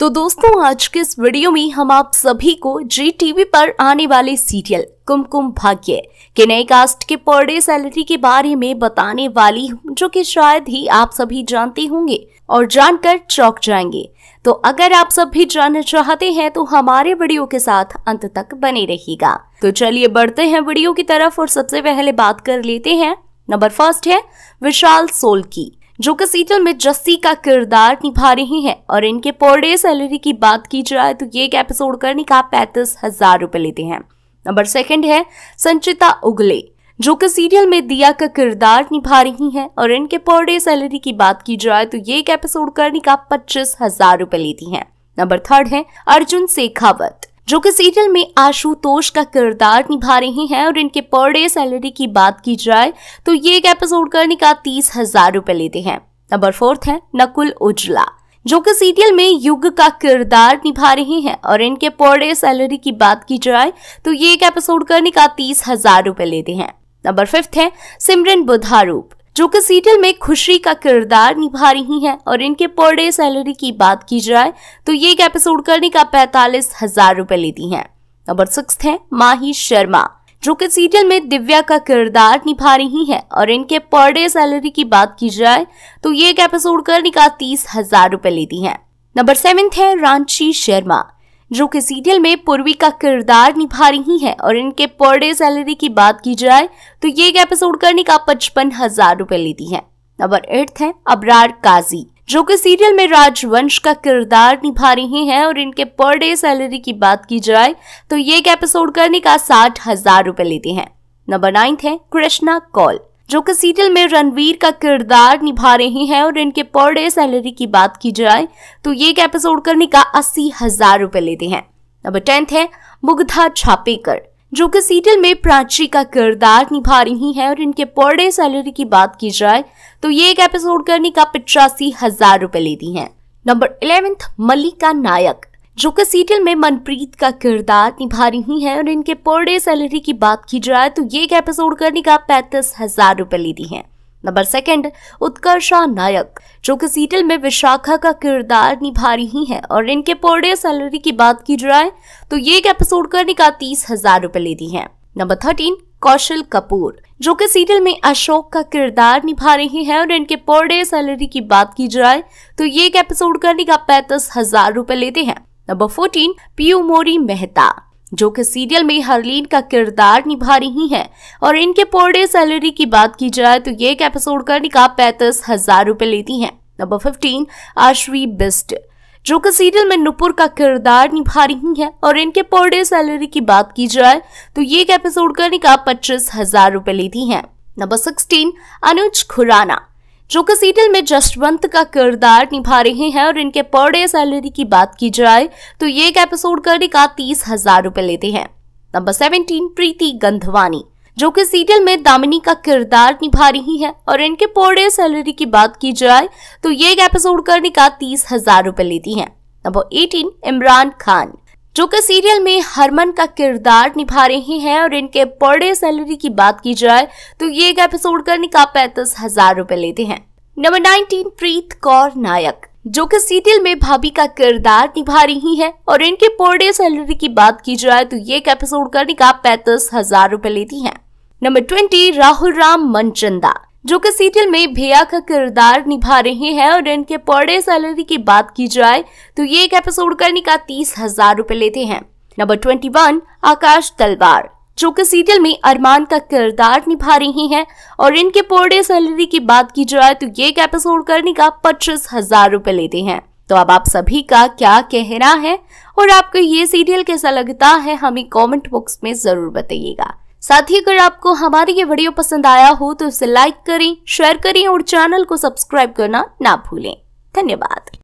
तो दोस्तों आज के इस वीडियो में हम आप सभी को जी टीवी पर आने वाले सीरियल कुमकुम भाग्य के नए कास्ट के पर डे सैलरी के बारे में बताने वाली हूँ जो कि शायद ही आप सभी जानते होंगे और जानकर चौक जाएंगे तो अगर आप सब भी जानना चाहते हैं तो हमारे वीडियो के साथ अंत तक बने रहिएगा तो चलिए बढ़ते हैं वीडियो की तरफ और सबसे पहले बात कर लेते हैं नंबर फर्स्ट है विशाल सोल की जो कि सीरियल में जस्सी का किरदार निभा रही हैं और इनके पर डे सैलरी की बात की जाए तो ये एक एपिसोड करने का पैंतीस हजार रुपए लेते हैं नंबर सेकंड है संचिता उगले जो कि सीरियल में दिया का किरदार निभा रही हैं और इनके पर डे सैलरी की बात की जाए तो ये एक एपिसोड करने का पच्चीस हजार रुपए लेती हैं नंबर थर्ड है अर्जुन शेखावत जो कि सीरियल में आशुतोष का किरदार निभा रहे हैं और इनके पर डे सैलरी की बात की जाए तो ये एक एपिसोड करने का तीस हजार रूपए लेते हैं नंबर फोर्थ है नकुल उजला जो कि सीरियल में युग का किरदार निभा रहे हैं और इनके पर डे सैलरी की बात की जाए तो ये एक एपिसोड करने का तीस हजार रुपए लेते हैं नंबर फिफ्थ है सिमरन बुधारूप जो कि सीरियल में खुशी का किरदार निभा रही हैं और इनके पर डे सैलरी की बात की जाए तो ये एक एपिसोड करने का पैतालीस हजार रूपए लेती है नंबर सिक्स है माही शर्मा जो कि सीरियल में दिव्या का किरदार निभा रही हैं और इनके पर डे सैलरी की बात की जाए तो ये एक एपिसोड करने का तीस हजार रूपए लेती है नंबर सेवेंथ है रांची शर्मा जो कि सीरियल में पूर्वी का किरदार निभा रही हैं और इनके पर डे सैलरी की बात की जाए तो ये एक एपिसोड करने का पचपन हजार रूपए लेती है नंबर एट है अबरार काजी जो कि सीरियल में राजवंश का किरदार निभा रहे हैं और इनके पर डे सैलरी की बात की जाए तो ये एक एपिसोड करने का साठ हजार रूपए लेते हैं नंबर नाइन्थ है कृष्णा कॉल जो कि सीरियल में रणवीर का किरदार निभा रहे हैं और इनके पर डे सैलरी की बात की जाए तो ये एक एपिसोड करने का अस्सी हजार रूपए लेते हैं नंबर टेंथ है मुग्धा छापेकर जो कि सीरियल में प्राची का किरदार निभा रही हैं और इनके पर डे सैलरी की बात की जाए तो ये एक एपिसोड करने का पिचासी हजार रूपए लेती हैं नंबर इलेवेंथ मल्लिका नायक जो कि सीरियल में मनप्रीत का किरदार निभा रही हैं और इनके पर डे सैलरी की बात की जाए तो ये एक एपिसोड करने का पैंतीस हजार रुपये लेती हैं नंबर सेकंड उत्कर्षा नायक जो कि सीरियल में विशाखा का किरदार निभा रही हैं और इनके पर डे सैलरी की बात की जाए तो ये एक एपिसोड करने का तीस हजार रुपये लेती है नंबर थर्टीन कौशल कपूर जो कि सीरियल में अशोक का किरदार निभा रहे हैं और इनके पर डे सैलरी की बात की जाए तो ये एक एपिसोड करने का पैंतीस हजार रुपए लेते हैं नंबर फोर्टीन पीयू मोरी मेहता जो कि सीरियल में हरलीन का किरदार निभा रही हैं और इनके पर डे सैलरी की बात की जाए तो ये एक एपिसोड करने का पैंतीस हजार रुपए लेती हैं नंबर फिफ्टीन आश्री बिस्ट जो कि सीरियल में नुपुर का किरदार निभा रही हैं और इनके पर डे सैलरी की बात की जाए तो ये एक एपिसोड करने का पच्चीस हजार रुपए लेती हैं नंबर सिक्सटीन अनुज खुराना जो कि सीरियल में जसवंत का किरदार निभा रहे हैं और इनके पर डे सैलरी की बात की जाए तो ये एक एपिसोड करने का तीस हजार रूपए लेते हैं नंबर सेवनटीन प्रीति गंधवानी जो कि सीरियल में दामिनी का किरदार निभा रही है और इनके पर डे सैलरी की बात की जाए तो ये एक एपिसोड करने का तीस हजार रूपए लेती है नंबर एटीन इमरान खान जो कि सीरियल में हरमन का किरदार निभा रहे हैं और इनके पर डे सैलरी की बात की जाए तो ये एक एपिसोड करने का पैंतीस हजार रूपए लेते हैं नंबर नाइनटीन प्रीत कौर नायक जो कि सीरियल में भाभी का किरदार निभा रही हैं और इनके पर डे सैलरी की बात की जाए तो ये एक एपिसोड करने का पैंतीस हजार रूपए लेती हैं नंबर ट्वेंटी राहुल राम मनचंदा जो कि सीरियल में भैया का किरदार निभा रहे हैं और इनके पर डे सैलरी की बात की जाए तो ये एक एपिसोड करने का तीस हजार रूपए लेते हैं नंबर ट्वेंटी वन आकाश तलवार जो कि सीरियल में अरमान का किरदार निभा रही हैं और इनके पर डे सैलरी की बात की जाए तो ये एक एपिसोड करने का पच्चीस हजार रूपए लेते हैं तो अब आप सभी का क्या कहना है और आपको ये सीरियल कैसा लगता है हमें कमेंट बॉक्स में जरूर बताइएगा साथ ही अगर आपको हमारी ये वीडियो पसंद आया हो तो इसे लाइक करें शेयर करें और चैनल को सब्सक्राइब करना ना भूलें धन्यवाद